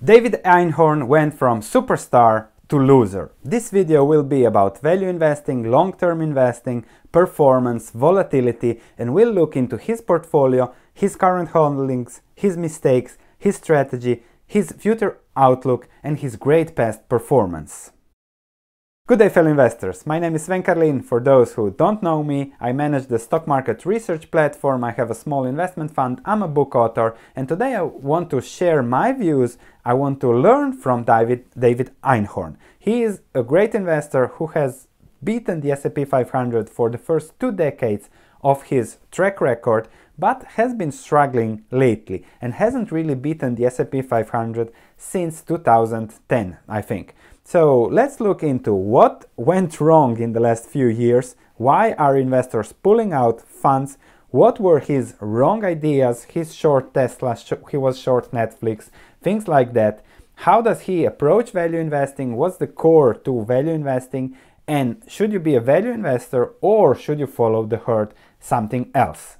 David Einhorn went from superstar to loser. This video will be about value investing, long-term investing, performance, volatility, and we'll look into his portfolio, his current holdings, his mistakes, his strategy, his future outlook, and his great past performance. Good day fellow investors, my name is Sven Karlin. For those who don't know me, I manage the stock market research platform, I have a small investment fund, I'm a book author and today I want to share my views, I want to learn from David, David Einhorn. He is a great investor who has beaten the S&P 500 for the first two decades of his track record but has been struggling lately and hasn't really beaten the S&P 500 since 2010 I think. So let's look into what went wrong in the last few years, why are investors pulling out funds, what were his wrong ideas, His short Tesla, sh he was short Netflix, things like that. How does he approach value investing? What's the core to value investing? And should you be a value investor or should you follow the herd, something else?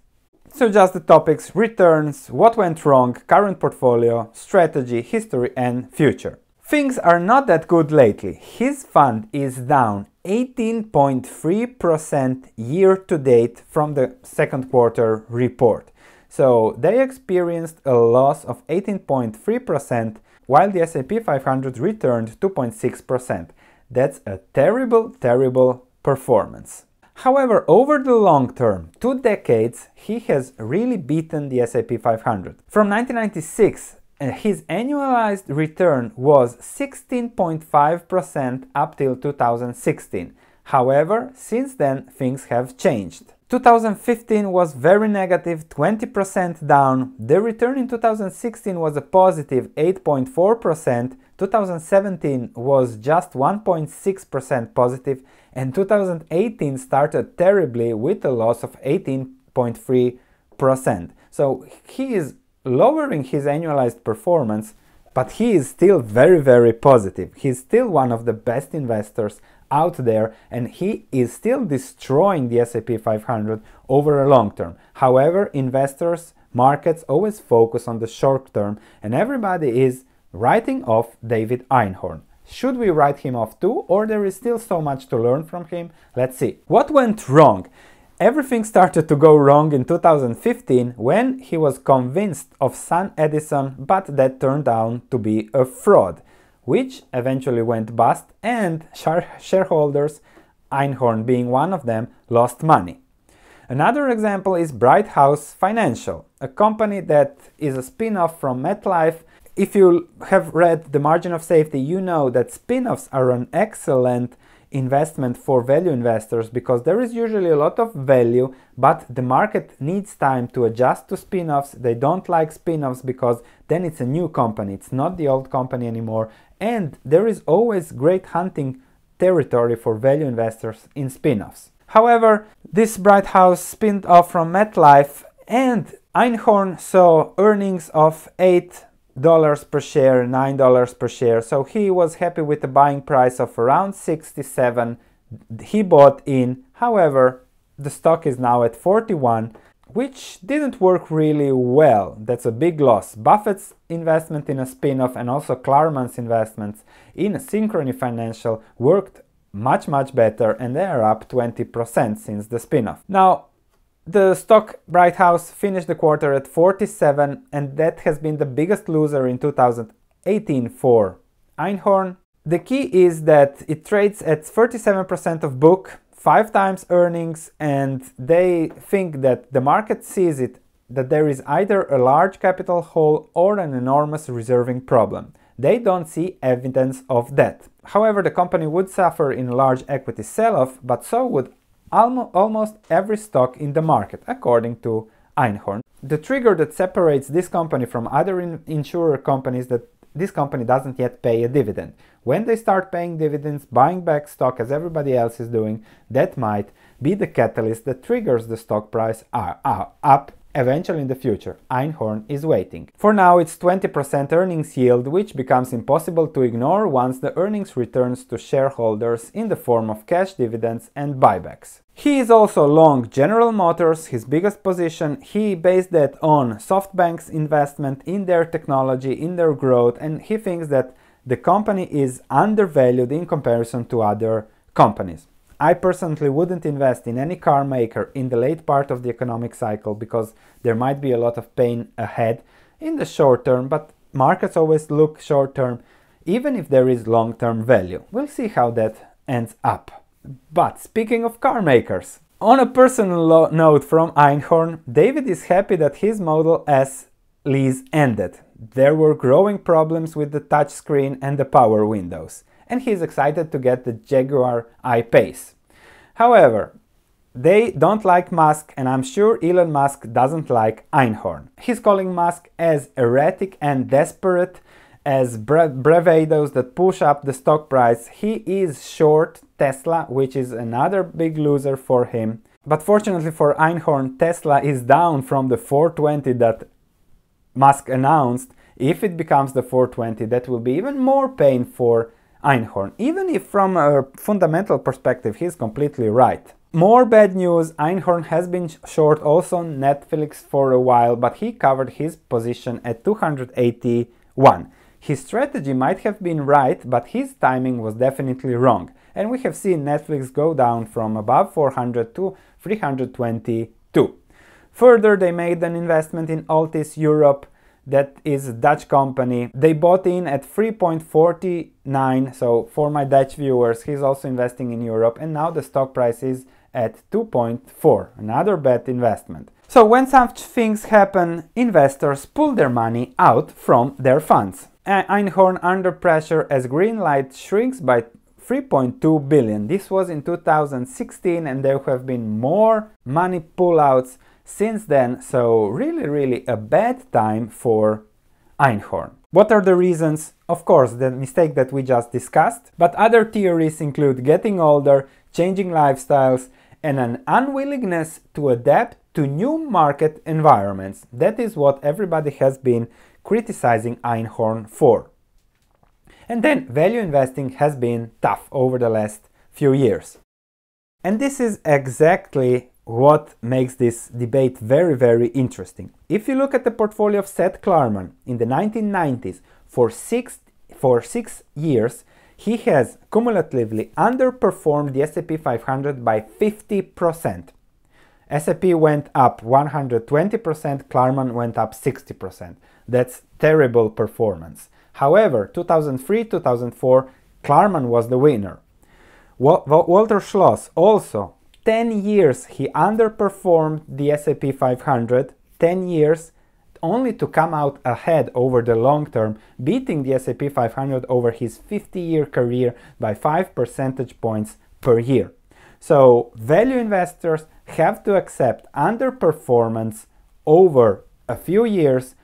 So just the topics, returns, what went wrong, current portfolio, strategy, history and future. Things are not that good lately. His fund is down 18.3% year to date from the second quarter report. So they experienced a loss of 18.3% while the S&P 500 returned 2.6%. That's a terrible, terrible performance. However, over the long term, two decades, he has really beaten the S&P 500. From 1996 his annualized return was 16.5% up till 2016. However, since then things have changed. 2015 was very negative, 20% down. The return in 2016 was a positive 8.4%, 2017 was just 1.6% positive, and 2018 started terribly with a loss of 18.3%. So he is lowering his annualized performance, but he is still very, very positive. He's still one of the best investors out there and he is still destroying the S&P 500 over a long term. However, investors, markets always focus on the short term and everybody is writing off David Einhorn. Should we write him off too or there is still so much to learn from him? Let's see. What went wrong? Everything started to go wrong in 2015 when he was convinced of Sun Edison, but that turned out to be a fraud, which eventually went bust and shareholders, Einhorn being one of them, lost money. Another example is Bright House Financial, a company that is a spin-off from MetLife. If you have read The Margin of Safety, you know that spin-offs are an excellent investment for value investors because there is usually a lot of value, but the market needs time to adjust to spin offs. They don't like spin offs because then it's a new company, it's not the old company anymore. And there is always great hunting territory for value investors in spin offs. However, this Bright House spin off from MetLife and Einhorn saw earnings of 8 dollars per share, nine dollars per share. So he was happy with the buying price of around 67. He bought in. However, the stock is now at 41, which didn't work really well. That's a big loss. Buffett's investment in a spin-off and also Klarman's investments in Synchrony Financial worked much much better and they are up 20% since the spin-off. Now, the stock Brighthouse finished the quarter at 47 and that has been the biggest loser in 2018 for Einhorn. The key is that it trades at 37% of book, 5 times earnings and they think that the market sees it that there is either a large capital hole or an enormous reserving problem. They don't see evidence of that. However, the company would suffer in large equity sell-off, but so would almost every stock in the market, according to Einhorn. The trigger that separates this company from other in insurer companies that this company doesn't yet pay a dividend. When they start paying dividends, buying back stock as everybody else is doing, that might be the catalyst that triggers the stock price uh, uh, up Eventually in the future, Einhorn is waiting. For now it's 20% earnings yield which becomes impossible to ignore once the earnings returns to shareholders in the form of cash dividends and buybacks. He is also long General Motors, his biggest position. He based that on SoftBank's investment in their technology, in their growth, and he thinks that the company is undervalued in comparison to other companies. I personally wouldn't invest in any car maker in the late part of the economic cycle because there might be a lot of pain ahead in the short term, but markets always look short term, even if there is long term value. We'll see how that ends up. But speaking of car makers, on a personal note from Einhorn, David is happy that his Model S lease ended. There were growing problems with the touchscreen and the power windows and he's excited to get the Jaguar I-Pace. However, they don't like Musk, and I'm sure Elon Musk doesn't like Einhorn. He's calling Musk as erratic and desperate, as bre bravados that push up the stock price. He is short Tesla, which is another big loser for him. But fortunately for Einhorn, Tesla is down from the 420 that Musk announced. If it becomes the 420, that will be even more pain for Einhorn, even if from a fundamental perspective he's completely right. More bad news, Einhorn has been short also on Netflix for a while, but he covered his position at 281. His strategy might have been right, but his timing was definitely wrong, and we have seen Netflix go down from above 400 to 322. Further, they made an investment in Altis Europe, that is a Dutch company. They bought in at 3.49. So for my Dutch viewers, he's also investing in Europe. And now the stock price is at 2.4, another bad investment. So when such things happen, investors pull their money out from their funds. Einhorn under pressure as green light shrinks by 3.2 billion. This was in 2016 and there have been more money pullouts since then, so really, really a bad time for Einhorn. What are the reasons? Of course, the mistake that we just discussed, but other theories include getting older, changing lifestyles, and an unwillingness to adapt to new market environments. That is what everybody has been criticizing Einhorn for. And then value investing has been tough over the last few years. And this is exactly what makes this debate very, very interesting. If you look at the portfolio of Seth Klarman in the 1990s, for six, for six years, he has cumulatively underperformed the S&P 500 by 50%. S&P went up 120%, Klarman went up 60%. That's terrible performance. However, 2003-2004, Klarman was the winner. Walter Schloss also 10 years he underperformed the S&P 500, 10 years only to come out ahead over the long term, beating the S&P 500 over his 50-year career by 5 percentage points per year. So value investors have to accept underperformance over a few years.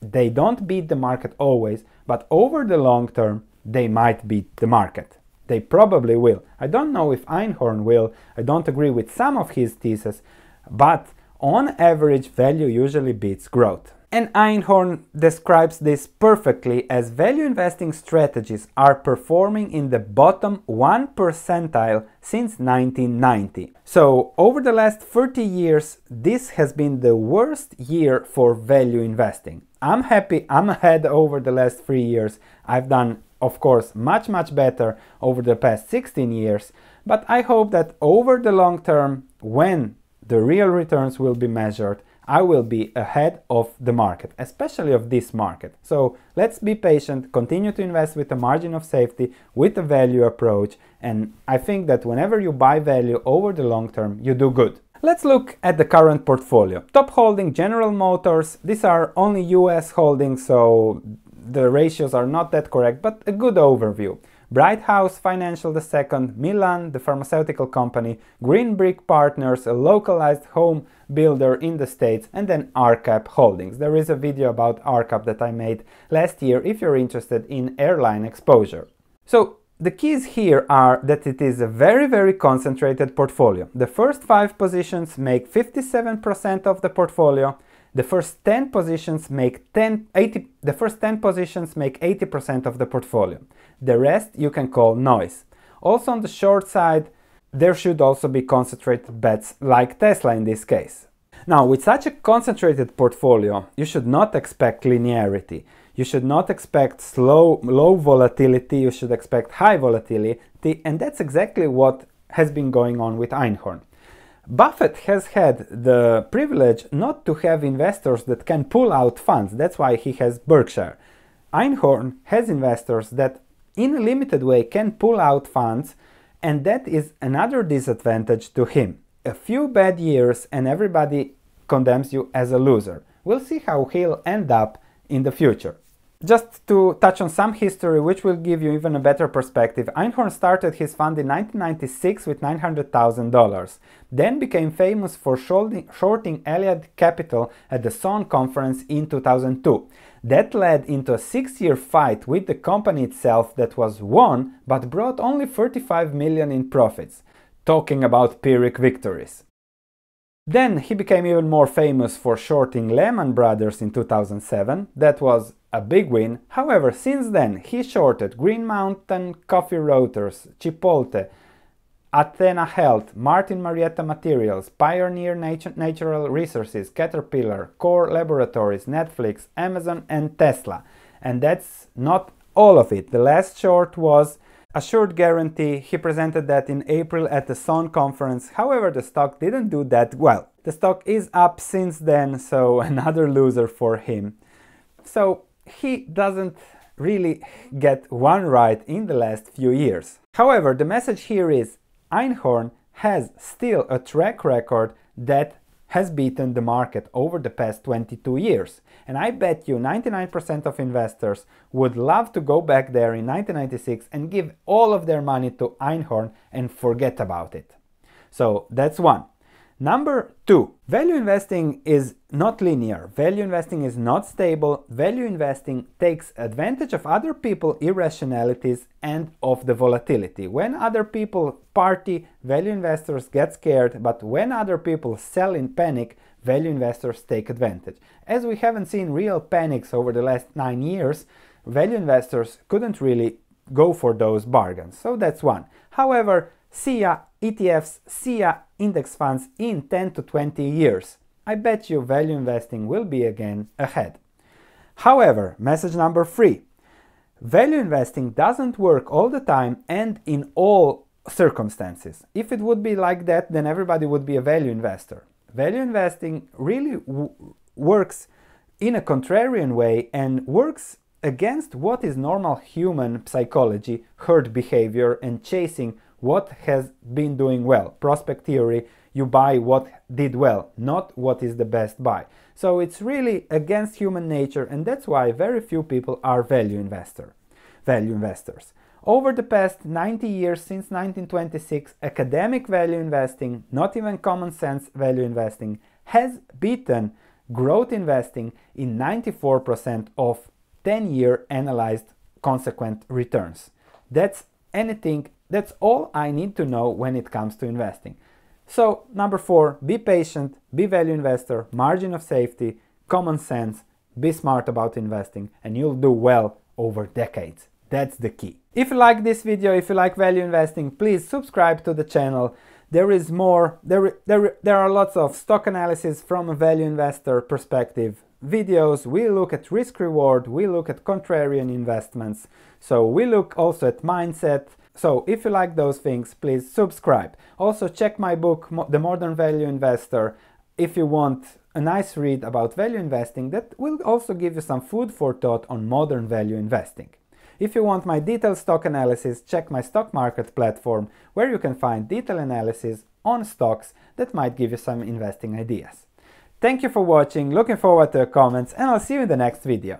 They don't beat the market always, but over the long term, they might beat the market. They probably will. I don't know if Einhorn will. I don't agree with some of his theses, but on average, value usually beats growth. And Einhorn describes this perfectly as value investing strategies are performing in the bottom 1 percentile since 1990. So, over the last 30 years, this has been the worst year for value investing. I'm happy I'm ahead over the last three years. I've done of course much much better over the past 16 years, but I hope that over the long term, when the real returns will be measured, I will be ahead of the market, especially of this market. So let's be patient, continue to invest with a margin of safety, with a value approach, and I think that whenever you buy value over the long term, you do good. Let's look at the current portfolio. Top holding General Motors, these are only US holdings, so the ratios are not that correct, but a good overview. Bright House Financial II, Milan, the pharmaceutical company, Green Brick Partners, a localized home builder in the States, and then RCAP Holdings. There is a video about RCAP that I made last year if you're interested in airline exposure. So the keys here are that it is a very, very concentrated portfolio. The first five positions make 57% of the portfolio, the first 10 positions make 10, 80, the first 10 positions make 80% of the portfolio. The rest you can call noise. Also on the short side, there should also be concentrated bets like Tesla in this case. Now, with such a concentrated portfolio, you should not expect linearity. You should not expect slow, low volatility, you should expect high volatility, and that's exactly what has been going on with Einhorn. Buffett has had the privilege not to have investors that can pull out funds. That's why he has Berkshire. Einhorn has investors that, in a limited way, can pull out funds, and that is another disadvantage to him. A few bad years, and everybody condemns you as a loser. We'll see how he'll end up in the future. Just to touch on some history, which will give you even a better perspective, Einhorn started his fund in 1996 with $900,000, then became famous for shorting Elliott Capital at the SON conference in 2002. That led into a six-year fight with the company itself that was won but brought only 35 million in profits. Talking about Pyrrhic victories. Then he became even more famous for shorting Lehman Brothers in 2007. That was a big win. However, since then he shorted Green Mountain Coffee Roasters, Chipotle, Athena Health, Martin Marietta Materials, Pioneer Natural Resources, Caterpillar, Core Laboratories, Netflix, Amazon and Tesla. And that's not all of it. The last short was Assured Guarantee, he presented that in April at the SON conference, however the stock didn't do that well. The stock is up since then, so another loser for him. So he doesn't really get one right in the last few years. However, the message here is Einhorn has still a track record that has beaten the market over the past 22 years. And I bet you 99% of investors would love to go back there in 1996 and give all of their money to Einhorn and forget about it. So that's one. Number two, value investing is not linear. Value investing is not stable. Value investing takes advantage of other people irrationalities and of the volatility. When other people party, value investors get scared, but when other people sell in panic, value investors take advantage. As we haven't seen real panics over the last nine years, value investors couldn't really go for those bargains. So that's one. However, SIA ETFs, SIA index funds in 10 to 20 years. I bet you value investing will be again ahead. However, message number three value investing doesn't work all the time and in all circumstances. If it would be like that, then everybody would be a value investor. Value investing really works in a contrarian way and works against what is normal human psychology, herd behavior, and chasing what has been doing well. Prospect theory, you buy what did well, not what is the best buy. So it's really against human nature and that's why very few people are value investor, value investors. Over the past 90 years since 1926, academic value investing, not even common sense value investing, has beaten growth investing in 94% of 10-year analyzed consequent returns. That's anything that's all I need to know when it comes to investing. So, number four, be patient, be value investor, margin of safety, common sense, be smart about investing, and you'll do well over decades. That's the key. If you like this video, if you like value investing, please subscribe to the channel. There is more, there, there, there are lots of stock analysis from a value investor perspective videos. We look at risk reward, we look at contrarian investments. So we look also at mindset, so if you like those things, please subscribe. Also check my book, The Modern Value Investor, if you want a nice read about value investing that will also give you some food for thought on modern value investing. If you want my detailed stock analysis, check my stock market platform where you can find detailed analysis on stocks that might give you some investing ideas. Thank you for watching, looking forward to your comments and I'll see you in the next video.